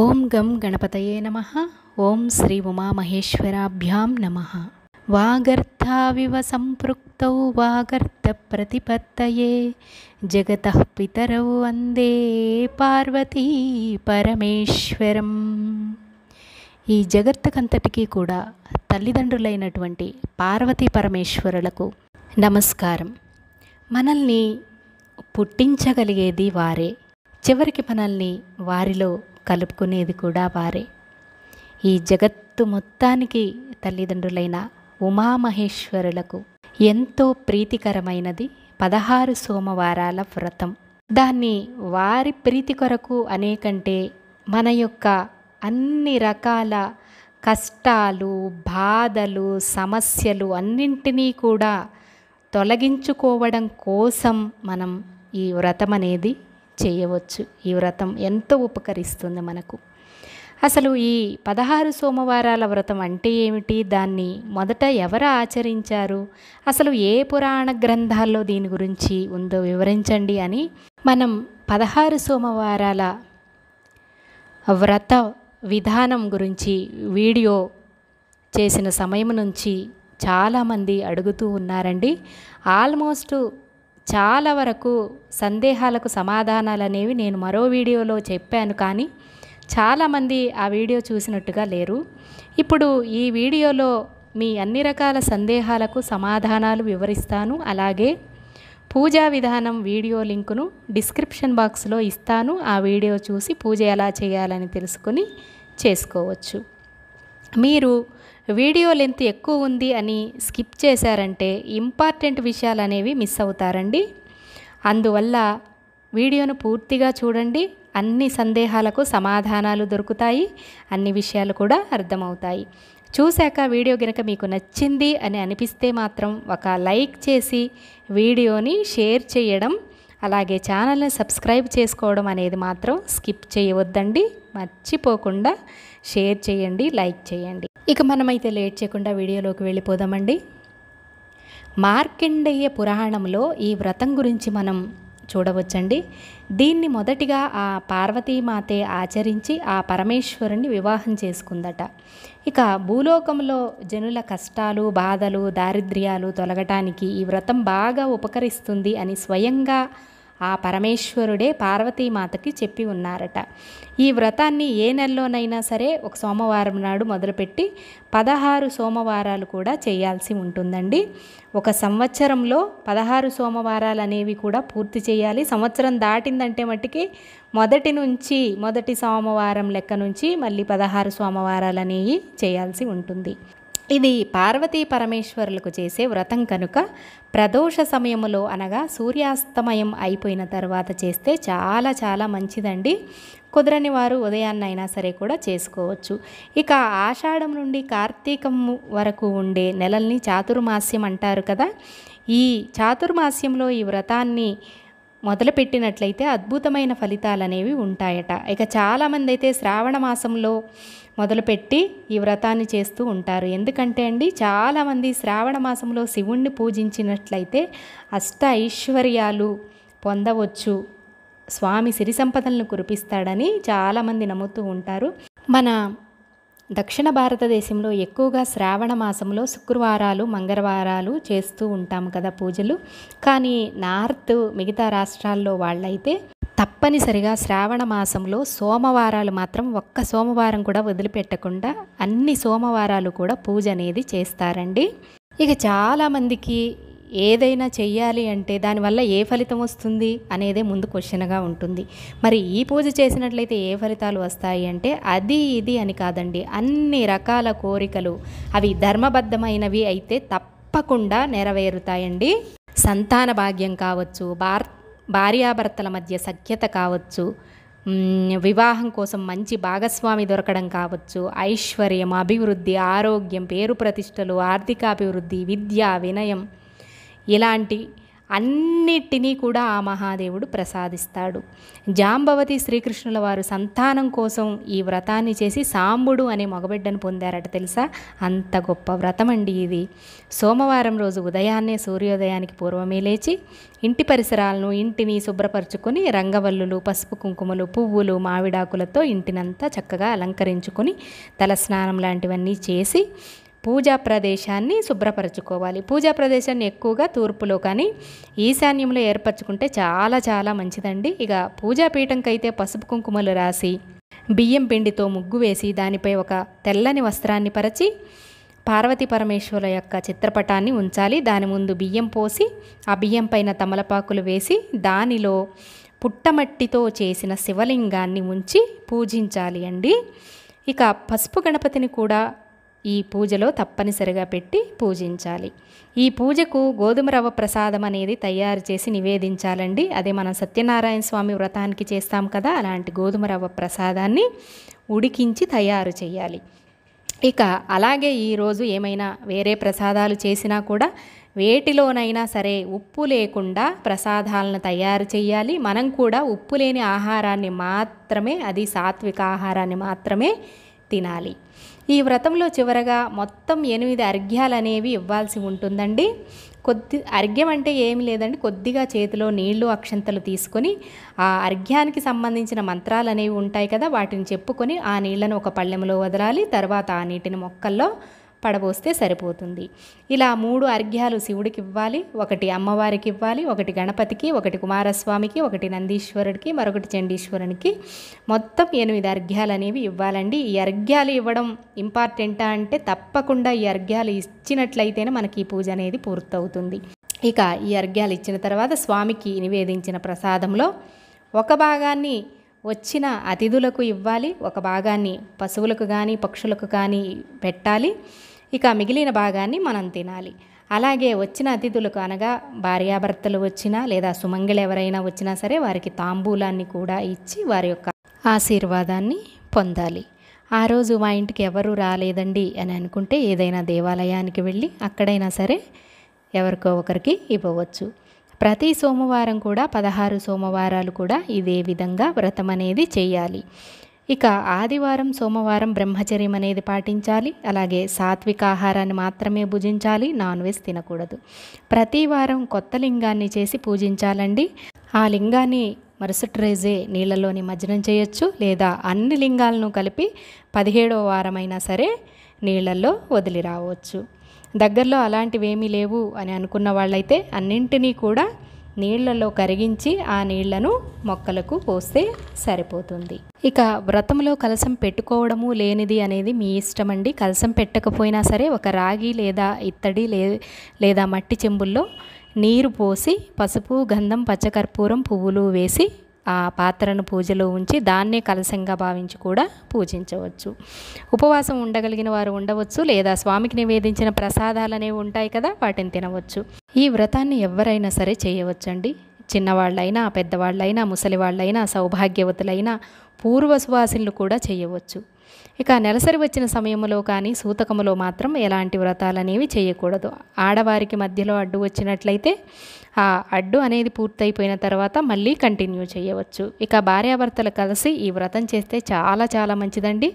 ఓం గం గణపతయే నమ ఓం శ్రీ ఉమామహేశ్వరాభ్యాం నమ వాగర్థావివ సంపృక్తౌ వాగర్థ ప్రతిపత్తయే జగత పితరౌ వందే పార్వతీ పరమేశ్వరం ఈ జగత్తుకంతటికీ కూడా తల్లిదండ్రులైనటువంటి పార్వతీ పరమేశ్వరులకు నమస్కారం మనల్ని పుట్టించగలిగేది వారే చివరికి మనల్ని వారిలో కలుపుకునేది కూడా వారే ఈ జగత్తు మొత్తానికి తల్లిదండ్రులైన ఉమామహేశ్వరులకు ఎంతో ప్రీతికరమైనది పదహారు సోమవారాల వ్రతం దాన్ని వారి ప్రీతి కొరకు అనేకంటే మన యొక్క అన్ని రకాల కష్టాలు బాధలు సమస్యలు అన్నింటినీ కూడా తొలగించుకోవడం కోసం మనం ఈ వ్రతం అనేది చేయవచ్చు ఈ వ్రతం ఎంతో ఉపకరిస్తుంది మనకు అసలు ఈ పదహారు సోమవారాల వ్రతం అంటే ఏమిటి దాన్ని మొదట ఎవరు ఆచరించారు అసలు ఏ పురాణ గ్రంథాల్లో దీని గురించి ఉందో వివరించండి అని మనం పదహారు సోమవారాల వ్రత విధానం గురించి వీడియో చేసిన సమయం నుంచి చాలామంది అడుగుతూ ఉన్నారండి ఆల్మోస్ట్ చాలా వరకు సందేహాలకు సమాధానాలు అనేవి నేను మరో వీడియోలో చెప్పాను కానీ చాలామంది ఆ వీడియో చూసినట్టుగా లేరు ఇప్పుడు ఈ వీడియోలో మీ అన్ని రకాల సందేహాలకు సమాధానాలు వివరిస్తాను అలాగే పూజా విధానం వీడియో లింకును డిస్క్రిప్షన్ బాక్స్లో ఇస్తాను ఆ వీడియో చూసి పూజ ఎలా చేయాలని తెలుసుకుని చేసుకోవచ్చు మీరు వీడియో లెంత్ ఎక్కువ ఉంది అని స్కిప్ చేశారంటే ఇంపార్టెంట్ విషయాలు అనేవి మిస్ అవుతారండి అందువల్ల వీడియోను పూర్తిగా చూడండి అన్ని సందేహాలకు సమాధానాలు దొరుకుతాయి అన్ని విషయాలు కూడా అర్థమవుతాయి చూశాక వీడియో కనుక మీకు నచ్చింది అని అనిపిస్తే మాత్రం ఒక లైక్ చేసి వీడియోని షేర్ చేయడం అలాగే ఛానల్ని సబ్స్క్రైబ్ చేసుకోవడం అనేది మాత్రం స్కిప్ చేయవద్దండి మర్చిపోకుండా షేర్ చేయండి లైక్ చేయండి ఇక మనమైతే లేట్ చేయకుండా వీడియోలోకి వెళ్ళిపోదామండి మార్కండేయ పురాణంలో ఈ వ్రతం గురించి మనం చూడవచ్చండి దీన్ని మొదటిగా ఆ పార్వతీమాతే ఆచరించి ఆ పరమేశ్వరుణ్ణి వివాహం చేసుకుందట ఇక భూలోకంలో జనుల కష్టాలు బాధలు దారిద్ర్యాలు తొలగటానికి ఈ వ్రతం బాగా ఉపకరిస్తుంది అని స్వయంగా ఆ పరమేశ్వరుడే పార్వతీమాతకి చెప్పి ఉన్నారట ఈ వ్రతాన్ని ఏ నెలలోనైనా సరే ఒక సోమవారం నాడు మొదలుపెట్టి పదహారు సోమవారాలు కూడా చేయాల్సి ఉంటుందండి ఒక సంవత్సరంలో పదహారు సోమవారాలు అనేవి కూడా పూర్తి చేయాలి సంవత్సరం దాటిందంటే మట్టికి మొదటి నుంచి మొదటి సోమవారం లెక్క నుంచి మళ్ళీ పదహారు సోమవారాలు అనేవి చేయాల్సి ఉంటుంది ఇది పార్వతీ పరమేశ్వరులకు చేసే వ్రతం కనుక ప్రదోష సమయములో అనగా సూర్యాస్తమయం అయిపోయిన తర్వాత చేస్తే చాలా చాలా మంచిదండి కుదరని వారు ఉదయాన్నైనా సరే కూడా చేసుకోవచ్చు ఇక ఆషాఢం నుండి కార్తీకం వరకు ఉండే నెలల్ని చాతుర్మాస్యం అంటారు కదా ఈ చాతుర్మాస్యంలో ఈ వ్రతాన్ని మొదలుపెట్టినట్లయితే అద్భుతమైన ఫలితాలు అనేవి ఉంటాయట ఇక చాలామంది అయితే శ్రావణ మాసంలో మొదలుపెట్టి ఈ వ్రతాన్ని చేస్తూ ఉంటారు ఎందుకంటే అండి చాలామంది శ్రావణ మాసంలో శివుణ్ణి పూజించినట్లయితే అష్ట ఐశ్వర్యాలు పొందవచ్చు స్వామి సిరి సంపదలను కురిపిస్తాడని చాలామంది నమ్ముతూ ఉంటారు మన దక్షిణ భారతదేశంలో ఎక్కువగా శ్రావణ మాసంలో శుక్రవారాలు మంగళవారాలు చేస్తూ ఉంటాము కదా పూజలు కానీ నార్త్ మిగతా రాష్ట్రాల్లో వాళ్ళైతే తప్పనిసరిగా శ్రావణ మాసంలో సోమవారాలు మాత్రం ఒక్క సోమవారం కూడా వదిలిపెట్టకుండా అన్ని సోమవారాలు కూడా పూజ అనేది చేస్తారండి ఇక చాలామందికి ఏదైనా చెయ్యాలి అంటే దానివల్ల ఏ ఫలితం వస్తుంది అనేదే ముందు క్వశ్చన్గా ఉంటుంది మరి ఈ పూజ చేసినట్లయితే ఏ ఫలితాలు వస్తాయి అంటే అది ఇది అని కాదండి అన్ని రకాల కోరికలు అవి ధర్మబద్ధమైనవి అయితే తప్పకుండా నెరవేరుతాయండి సంతాన భాగ్యం కావచ్చు భార్ భార్యాభర్తల మధ్య సఖ్యత కావచ్చు వివాహం కోసం మంచి భాగస్వామి దొరకడం కావచ్చు ఐశ్వర్యం అభివృద్ధి ఆరోగ్యం పేరు ప్రతిష్టలు ఆర్థికాభివృద్ధి విద్య వినయం ఇలాంటి అన్నిటినీ కూడా ఆ మహాదేవుడు ప్రసాదిస్తాడు జాంబవతి శ్రీకృష్ణుల వారు సంతానం కోసం ఈ వ్రతాన్ని చేసి సాంబుడు అనే మగబిడ్డను పొందారట తెలుసా అంత గొప్ప వ్రతం అండి ఇది సోమవారం రోజు ఉదయాన్నే సూర్యోదయానికి పూర్వమే లేచి ఇంటి పరిసరాలను ఇంటిని శుభ్రపరచుకొని రంగవల్లులు పసుపు కుంకుమలు పువ్వులు మావిడాకులతో ఇంటినంతా చక్కగా అలంకరించుకొని తలస్నానం లాంటివన్నీ చేసి పూజా ప్రదేశాన్ని శుభ్రపరచుకోవాలి పూజా ప్రదేశాన్ని ఎక్కువగా తూర్పులో కానీ ఈశాన్యంలో ఏర్పరచుకుంటే చాలా చాలా మంచిదండి ఇక పూజా పీఠంకైతే పసుపు కుంకుమలు రాసి బియ్యం పిండితో ముగ్గు వేసి దానిపై ఒక తెల్లని వస్త్రాన్ని పరిచి పార్వతీ పరమేశ్వరుల యొక్క చిత్రపటాన్ని ఉంచాలి దాని ముందు బియ్యం పోసి ఆ బియ్యం పైన తమలపాకులు వేసి దానిలో పుట్టమట్టితో చేసిన శివలింగాన్ని ఉంచి పూజించాలి అండి ఇక పసుపు గణపతిని కూడా ఈ పూజలో తప్పనిసరిగా పెట్టి పూజించాలి ఈ పూజకు గోధుమ రవ్వ ప్రసాదం అనేది తయారు చేసి నివేదించాలండి అదే మనం సత్యనారాయణ స్వామి వ్రతానికి చేస్తాం కదా అలాంటి గోధుమ రవ్వ ప్రసాదాన్ని ఉడికించి తయారు చేయాలి ఇక అలాగే ఈరోజు ఏమైనా వేరే ప్రసాదాలు చేసినా కూడా వేటిలోనైనా సరే ఉప్పు లేకుండా ప్రసాదాలను తయారు చేయాలి మనం కూడా ఉప్పు లేని ఆహారాన్ని మాత్రమే అది సాత్విక ఆహారాన్ని మాత్రమే తినాలి ఈ వ్రతంలో చివరగా మొత్తం ఎనిమిది అర్ఘ్యాలు అనేవి ఇవ్వాల్సి ఉంటుందండి కొద్ది అర్ఘ్యం అంటే ఏమి లేదండి కొద్దిగా చేతిలో నీళ్లు అక్షంతలు తీసుకొని ఆ అర్ఘ్యానికి సంబంధించిన మంత్రాలు అనేవి ఉంటాయి కదా వాటిని చెప్పుకొని ఆ నీళ్లను ఒక పళ్ళెంలో వదలాలి తర్వాత ఆ నీటిని మొక్కల్లో పడబోస్తే సరిపోతుంది ఇలా మూడు అర్ఘ్యాలు శివుడికి ఇవ్వాలి ఒకటి అమ్మవారికి ఇవ్వాలి ఒకటి గణపతికి ఒకటి కుమారస్వామికి ఒకటి నందీశ్వరుడికి మరొకటి చండీశ్వరునికి మొత్తం ఎనిమిది అర్ఘ్యాలు అనేవి ఇవ్వాలండి ఈ అర్ఘ్యాలు ఇవ్వడం ఇంపార్టెంటా అంటే తప్పకుండా ఈ అర్ఘ్యాలు ఇచ్చినట్లయితేనే మనకి ఈ పూజ అనేది పూర్తవుతుంది ఇక ఈ అర్ఘ్యాలు ఇచ్చిన తర్వాత స్వామికి నివేదించిన ప్రసాదంలో ఒక భాగాన్ని వచ్చిన అతిథులకు ఇవ్వాలి ఒక భాగాన్ని పశువులకు కానీ పక్షులకు కానీ పెట్టాలి ఇక మిగిలిన భాగాన్ని మనం తినాలి అలాగే వచ్చిన అతిథులకు అనగా భార్యాభర్తలు వచ్చినా లేదా సుమంగళ ఎవరైనా వచ్చినా సరే వారికి తాంబూలాన్ని కూడా ఇచ్చి వారి యొక్క ఆశీర్వాదాన్ని పొందాలి ఆ రోజు మా ఇంటికి ఎవరు రాలేదండి అని అనుకుంటే ఏదైనా దేవాలయానికి వెళ్ళి అక్కడైనా సరే ఎవరికో ఒకరికి ఇవ్వవచ్చు ప్రతి సోమవారం కూడా పదహారు సోమవారాలు కూడా ఇదే విధంగా వ్రతం అనేది చేయాలి ఇక ఆదివారం సోమవారం బ్రహ్మచర్యం అనేది పాటించాలి అలాగే సాత్విక ఆహారాన్ని మాత్రమే భుజించాలి నాన్ వెజ్ తినకూడదు ప్రతి వారం కొత్త లింగాన్ని చేసి పూజించాలండి ఆ లింగాన్ని మరుసటి రోజే నీళ్ళలో నిమజ్జనం చేయొచ్చు లేదా అన్ని లింగాలను కలిపి పదిహేడవ వారమైనా సరే నీళ్ళల్లో వదిలి రావచ్చు దగ్గరలో అలాంటివేమీ లేవు అని అనుకున్న వాళ్ళైతే అన్నింటినీ కూడా నీళ్లలో కరిగించి ఆ నీళ్లను మొక్కలకు పోస్తే సరిపోతుంది ఇక వ్రతంలో కలసం పెట్టుకోవడము లేనిది అనేది మీ ఇష్టం అండి కలసం పెట్టకపోయినా సరే ఒక రాగి లేదా ఇత్తడి లే లేదా మట్టి చెంబుల్లో నీరు పోసి పసుపు గంధం పచ్చకర్పూరం పువ్వులు వేసి ఆ పాత్రను పూజలో ఉంచి దాన్నే కలశంగా భావించి కూడా పూజించవచ్చు ఉపవాసం ఉండగలిగిన వారు ఉండవచ్చు లేదా స్వామికి నివేదించిన ప్రసాదాలు అనేవి ఉంటాయి కదా వాటిని తినవచ్చు ఈ వ్రతాన్ని ఎవరైనా సరే చేయవచ్చండి చిన్నవాళ్ళైనా పెద్దవాళ్ళైనా ముసలివాళ్ళైనా సౌభాగ్యవతులైనా పూర్వ సువాసనలు కూడా చేయవచ్చు ఇక నెలసరి వచ్చిన సమయంలో కానీ సూతకములో మాత్రం ఎలాంటి వ్రతాలు అనేవి చేయకూడదు ఆడవారికి మధ్యలో అడ్డు వచ్చినట్లయితే ఆ అడ్డు అనేది పూర్తయిపోయిన తర్వాత మళ్ళీ కంటిన్యూ చేయవచ్చు ఇక భార్యాభర్తలు కలిసి ఈ వ్రతం చేస్తే చాలా చాలా మంచిదండి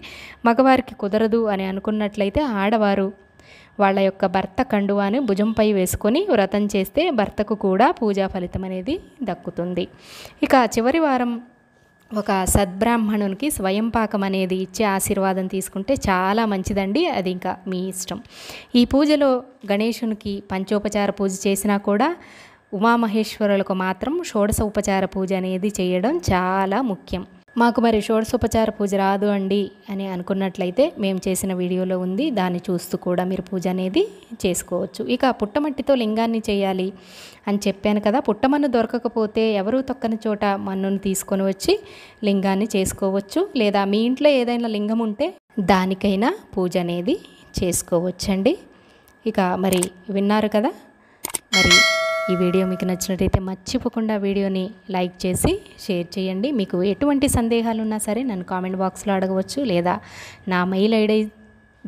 మగవారికి కుదరదు అని అనుకున్నట్లయితే ఆడవారు వాళ్ళ యొక్క భర్త కండువాను భుజంపై వేసుకొని వ్రతం చేస్తే భర్తకు కూడా పూజా ఫలితం అనేది దక్కుతుంది ఇక చివరి వారం ఒక సద్బ్రాహ్మణునికి స్వయం పాకం అనేది ఇచ్చే ఆశీర్వాదం తీసుకుంటే చాలా మంచిదండి అది ఇంకా మీ ఇష్టం ఈ పూజలో గణేషునికి పంచోపచార పూజ చేసినా కూడా ఉమామహేశ్వరులకు మాత్రం షోడశ ఉపచార పూజ అనేది చేయడం చాలా ముఖ్యం మాకు మరి షోడశోపచార పూజ రాదు అండి అని అనుకున్నట్లయితే మేము చేసిన వీడియోలో ఉంది దాన్ని చూస్తూ కూడా మీరు పూజ అనేది చేసుకోవచ్చు ఇక పుట్టమట్టితో లింగాన్ని చేయాలి అని చెప్పాను కదా పుట్టమన్ను దొరకకపోతే ఎవరు తొక్కని చోట మన్నును తీసుకొని వచ్చి లింగాన్ని చేసుకోవచ్చు లేదా మీ ఇంట్లో ఏదైనా లింగం ఉంటే దానికైనా పూజ అనేది చేసుకోవచ్చండి ఇక మరి విన్నారు కదా మరి ఈ వీడియో మీకు నచ్చినట్టయితే మర్చిపోకుండా వీడియోని లైక్ చేసి షేర్ చేయండి మీకు ఎటువంటి సందేహాలు ఉన్నా సరే నన్ను కామెంట్ బాక్స్లో అడగవచ్చు లేదా నా మెయిల్ ఐడి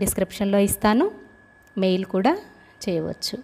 డిస్క్రిప్షన్లో ఇస్తాను మెయిల్ కూడా చేయవచ్చు